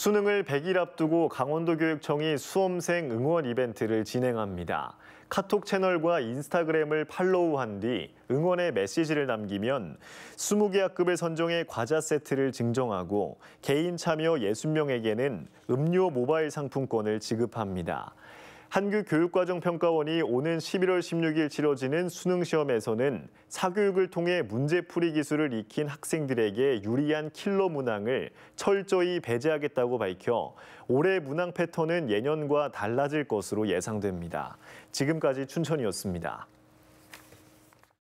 수능을 100일 앞두고 강원도교육청이 수험생 응원 이벤트를 진행합니다. 카톡 채널과 인스타그램을 팔로우한 뒤 응원의 메시지를 남기면 20개 학급을 선정해 과자 세트를 증정하고 개인 참여 60명에게는 음료 모바일 상품권을 지급합니다. 한국교육과정평가원이 오는 11월 16일 치러지는 수능시험에서는 사교육을 통해 문제풀이 기술을 익힌 학생들에게 유리한 킬러 문항을 철저히 배제하겠다고 밝혀 올해 문항 패턴은 예년과 달라질 것으로 예상됩니다. 지금까지 춘천이었습니다.